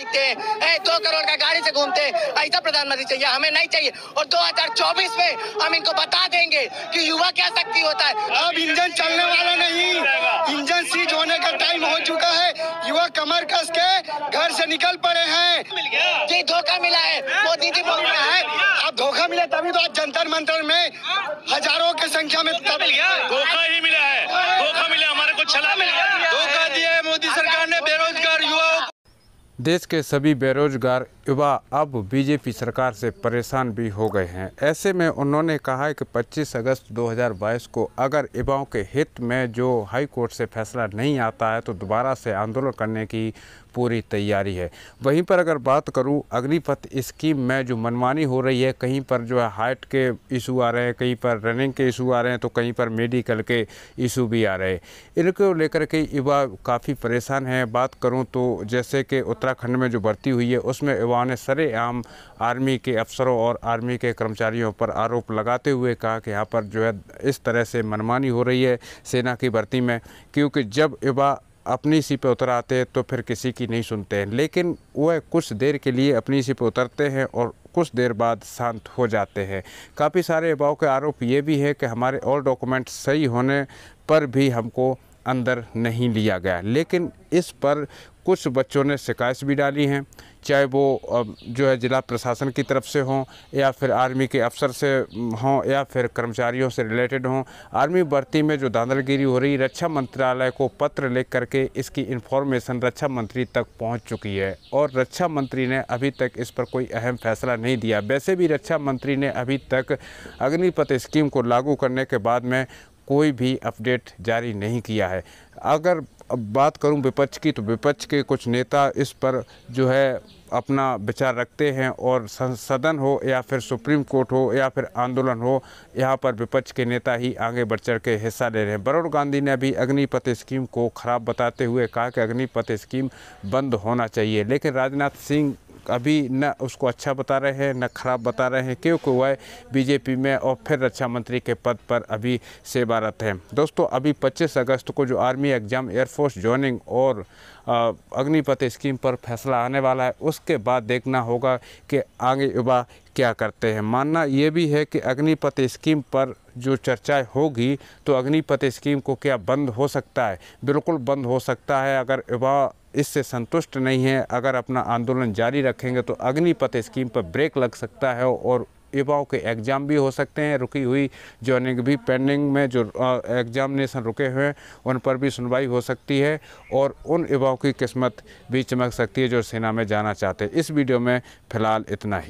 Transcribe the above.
लिखते हैं दो करोड़ का गाड़ी से घूमते ऐसा प्रधानमंत्री चाहिए हमें नहीं चाहिए और 2024 में हम इनको बता देंगे कि युवा क्या शक्ति होता है अब इंजन चलने वाला नहीं इंजन सीज होने का टाइम हो चुका है युवा कमर कस के घर से निकल पड़े हैं जी धोखा मिला है मोदी जी बोल रहे हैं अब धोखा मिला तभी तो आज जंतर मंत्र में हजारों की संख्या में देश के सभी बेरोजगार युवा अब बीजेपी सरकार से परेशान भी हो गए हैं ऐसे में उन्होंने कहा है कि 25 अगस्त 2022 को अगर युवाओं के हित में जो हाई कोर्ट से फैसला नहीं आता है तो दोबारा से आंदोलन करने की पूरी तैयारी है वहीं पर अगर बात करूं अग्निपथ स्कीम में जो मनमानी हो रही है कहीं पर जो है हाइट के इशू आ रहे हैं कहीं पर रनिंग के इशू आ रहे हैं तो कहीं पर मेडिकल के इशू भी आ रहे हैं इनको लेकर के युवा काफ़ी परेशान हैं बात करूँ तो जैसे कि उत्तर उत्तराखंड में जो भर्ती हुई है उसमें युवाओं ने सरेआम आर्मी के अफसरों और आर्मी के कर्मचारियों पर आरोप लगाते हुए कहा कि यहाँ पर जो है इस तरह से मनमानी हो रही है सेना की भर्ती में क्योंकि जब युवा अपनी सी पे उतर आते हैं तो फिर किसी की नहीं सुनते हैं लेकिन वह कुछ देर के लिए अपनी सी पे उतरते हैं और कुछ देर बाद शांत हो जाते हैं काफ़ी सारे युवाओं के आरोप ये भी है कि हमारे और डॉक्यूमेंट सही होने पर भी हमको अंदर नहीं लिया गया लेकिन इस पर कुछ बच्चों ने शिकायत भी डाली हैं चाहे वो जो है ज़िला प्रशासन की तरफ से हों या फिर आर्मी के अफसर से हों या फिर कर्मचारियों से रिलेटेड हों आर्मी भर्ती में जो दादलगिरी हो रही रक्षा मंत्रालय को पत्र लिख करके इसकी इन्फॉर्मेशन रक्षा मंत्री तक पहुंच चुकी है और रक्षा मंत्री ने अभी तक इस पर कोई अहम फैसला नहीं दिया वैसे भी रक्षा मंत्री ने अभी तक अग्निपथ स्कीम को लागू करने के बाद में कोई भी अपडेट जारी नहीं किया है अगर अब बात करूं विपक्ष की तो विपक्ष के कुछ नेता इस पर जो है अपना विचार रखते हैं और सदन हो या फिर सुप्रीम कोर्ट हो या फिर आंदोलन हो यहाँ पर विपक्ष के नेता ही आगे बढ़ चढ़ के हिस्सा ले रहे हैं वरुण गांधी ने अभी अग्निपथ स्कीम को ख़राब बताते हुए कहा कि अग्निपथ स्कीम बंद होना चाहिए लेकिन राजनाथ सिंह अभी न उसको अच्छा बता रहे हैं न खराब बता रहे हैं क्योंकि वह बीजेपी में और फिर रक्षा मंत्री के पद पर अभी सेवारत है दोस्तों अभी 25 अगस्त को जो आर्मी एग्ज़ाम एयरफोर्स ज्वाइनिंग और अग्निपथ स्कीम पर फैसला आने वाला है उसके बाद देखना होगा कि आगे युवा क्या करते हैं मानना ये भी है कि अग्निपथ स्कीम पर जो चर्चाएं होगी तो अग्निपथ स्कीम को क्या बंद हो सकता है बिल्कुल बंद हो सकता है अगर युवा इससे संतुष्ट नहीं है अगर अपना आंदोलन जारी रखेंगे तो अग्निपथ स्कीम पर ब्रेक लग सकता है और युवाओं के एग्ज़ाम भी हो सकते हैं रुकी हुई जो अनेक भी पेंडिंग में जो एग्ज़ामिनेशन रुके हुए हैं उन पर भी सुनवाई हो सकती है और उन युवाओं की किस्मत भी चमक सकती है जो सेना में जाना चाहते हैं इस वीडियो में फ़िलहाल इतना ही